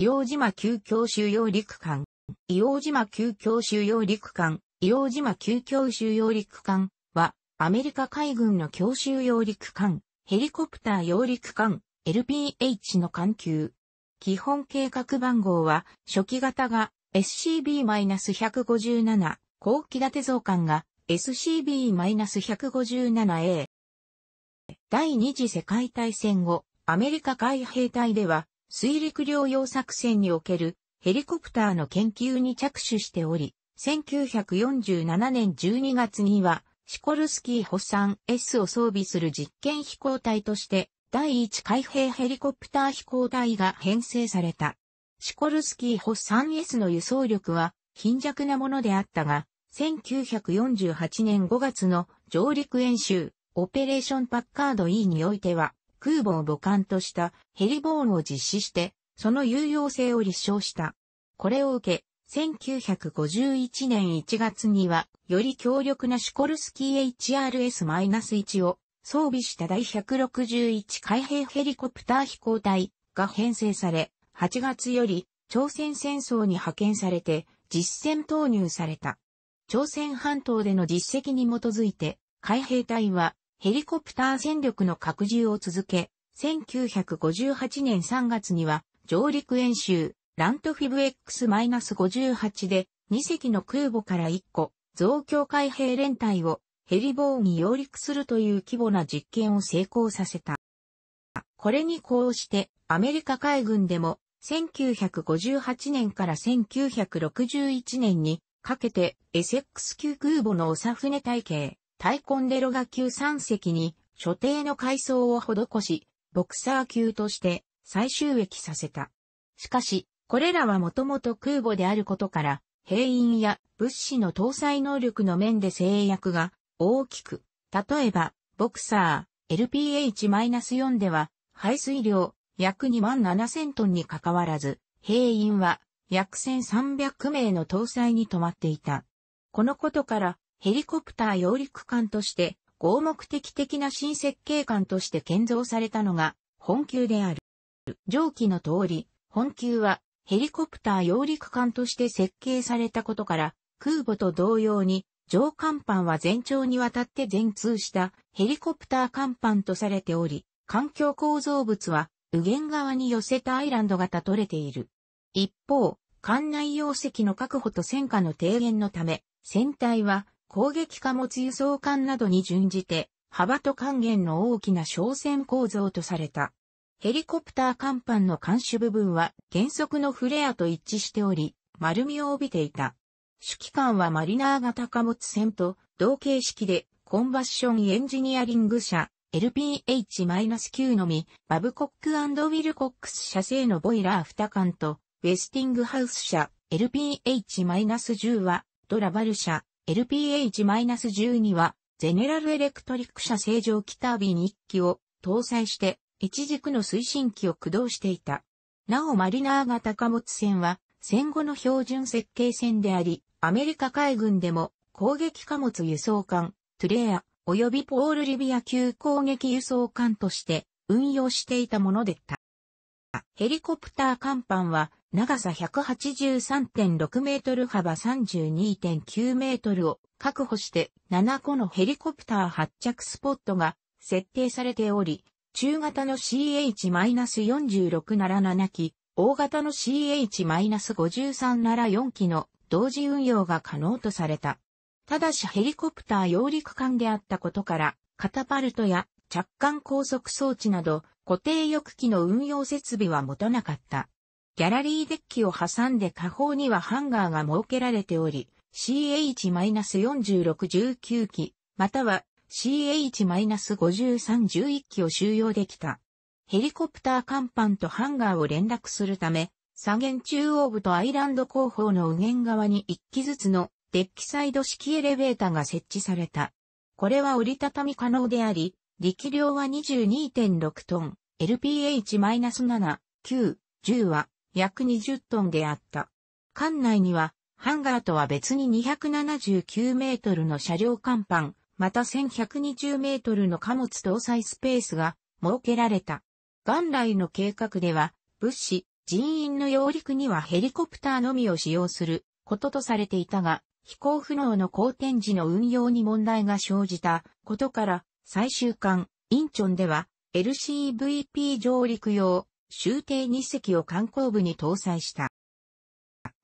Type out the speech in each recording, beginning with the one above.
硫黄島急峡収容陸間、硫黄島急峡収容陸間、硫黄島急峡収容陸間は、アメリカ海軍の強襲揚陸艦、ヘリコプター揚陸艦、LPH の艦級。基本計画番号は、初期型が SCB-157、後期建て増艦が SCB-157A。第二次世界大戦後、アメリカ海兵隊では、水陸両用作戦におけるヘリコプターの研究に着手しており、1947年12月には、シコルスキー補産 S を装備する実験飛行隊として、第1海兵ヘリコプター飛行隊が編成された。シコルスキー補産 S の輸送力は貧弱なものであったが、1948年5月の上陸演習、オペレーションパッカード E においては、空母を母艦としたヘリボーンを実施して、その有用性を立証した。これを受け、1951年1月には、より強力なシュコルスキー HRS-1 を装備した第161海兵ヘリコプター飛行隊が編成され、8月より朝鮮戦争に派遣されて実戦投入された。朝鮮半島での実績に基づいて、海兵隊はヘリコプター戦力の拡充を続け、1958年3月には上陸演習、ラントフィブ X-58 で2隻の空母から1個、増強海兵連隊をヘリボーに揚陸するという規模な実験を成功させた。これにこうしてアメリカ海軍でも1958年から1961年にかけて SX 級空母のオサ船体系、タイコンデロガ級3隻に所定の改装を施し、ボクサー級として最終益させた。しかし、これらはもともと空母であることから、兵員や物資の搭載能力の面で制約が大きく、例えば、ボクサー LPH-4 では、排水量約2万7000トンに関わらず、兵員は約1300名の搭載に止まっていた。このことから、ヘリコプター揚陸艦として合目的的な新設計艦として建造されたのが本級である。上記の通り、本級はヘリコプター揚陸艦として設計されたことから空母と同様に上艦板は全長にわたって全通したヘリコプター艦板とされており、環境構造物は右舷側に寄せたアイランド型取れている。一方、艦内容積の確保と戦火の低減のため、船体は攻撃貨物輸送艦などに準じて、幅と還元の大きな商船構造とされた。ヘリコプター甲板の監視部分は原則のフレアと一致しており、丸みを帯びていた。主機関はマリナー型貨物船と同形式でコンバッションエンジニアリング社 LPH-9 のみ、バブコックウィルコックス社製のボイラー2艦と、ウェスティングハウス社 LPH-10 はドラバル社 LPH-12 は、ゼネラルエレクトリック社正常機タービン1機を搭載して、一軸の推進機を駆動していた。なおマリナー型貨物船は、戦後の標準設計船であり、アメリカ海軍でも攻撃貨物輸送艦、トゥレア、及びポールリビア級攻撃輸送艦として運用していたものでった。ヘリコプター艦板は長さ183.6メートル幅32.9メートルを確保して7個のヘリコプター発着スポットが設定されており、中型の CH-46 なら7機、大型の CH-53 なら4機の同時運用が可能とされた。ただしヘリコプター揚陸艦であったことから、カタパルトや着艦高速装置など固定翼機の運用設備は持たなかった。ギャラリーデッキを挟んで下方にはハンガーが設けられており、CH-4619 機、または CH-5311 機を収容できた。ヘリコプター甲板とハンガーを連絡するため、左舷中央部とアイランド後方の右舷側に1機ずつのデッキサイド式エレベーターが設置された。これは折りたたみ可能であり、力量は22.6トン、LPH-7、9、10は約20トンであった。館内には、ハンガーとは別に279メートルの車両甲板、また1120メートルの貨物搭載スペースが設けられた。元来の計画では、物資、人員の揚陸にはヘリコプターのみを使用することとされていたが、飛行不能の好天時の運用に問題が生じたことから、最終艦、インチョンでは LCVP 上陸用終艇2隻を観光部に搭載した。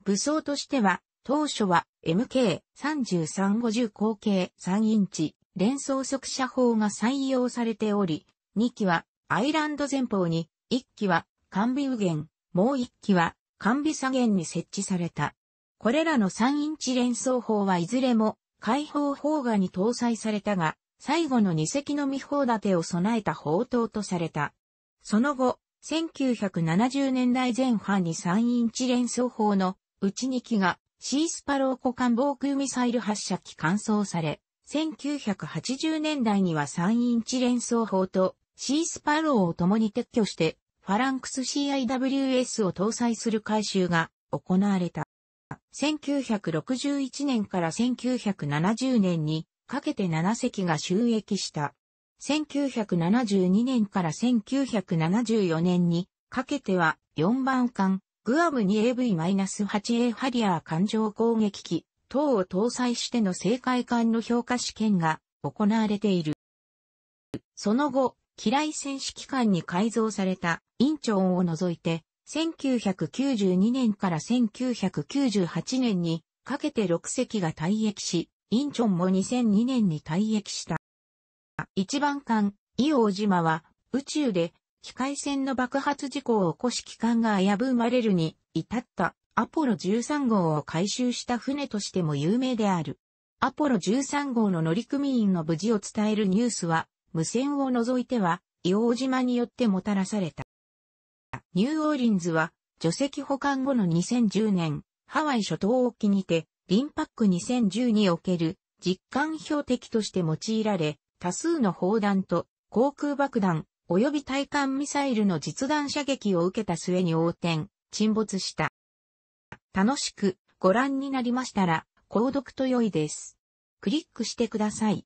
武装としては、当初は MK3350 口径3インチ連装速射砲が採用されており、2機はアイランド前方に、1機は完備右舷、もう1機は完備左舷に設置された。これらの3インチ連装砲はいずれも開放砲画に搭載されたが、最後の2隻の見砲立てを備えた砲塔とされた。その後、1970年代前半に三インチ連装砲のうち2機がシースパロー湖間防空ミサイル発射機完装され、1980年代には3インチ連装砲とシースパローを共に撤去して、ファランクス CIWS を搭載する改修が行われた。1961年から1970年にかけて7隻が収益した。1972年から1974年にかけては4番艦、グアム 2AV-8A ハリアー艦上攻撃機等を搭載しての正解艦の評価試験が行われている。その後、機雷戦士機関に改造されたインチョンを除いて、1992年から1998年にかけて6隻が退役し、インチョンも2002年に退役した。一番艦、伊王島は、宇宙で、機械船の爆発事故を起こし機関が危ぶまれるに、至った、アポロ13号を回収した船としても有名である。アポロ13号の乗組員の無事を伝えるニュースは、無線を除いては、伊王島によってもたらされた。ニューオーリンズは、除籍保管後の2010年、ハワイ諸島沖にて、リンパック2010における、実感標的として用いられ、多数の砲弾と航空爆弾及び対艦ミサイルの実弾射撃を受けた末に横転、沈没した。楽しくご覧になりましたら、購読と良いです。クリックしてください。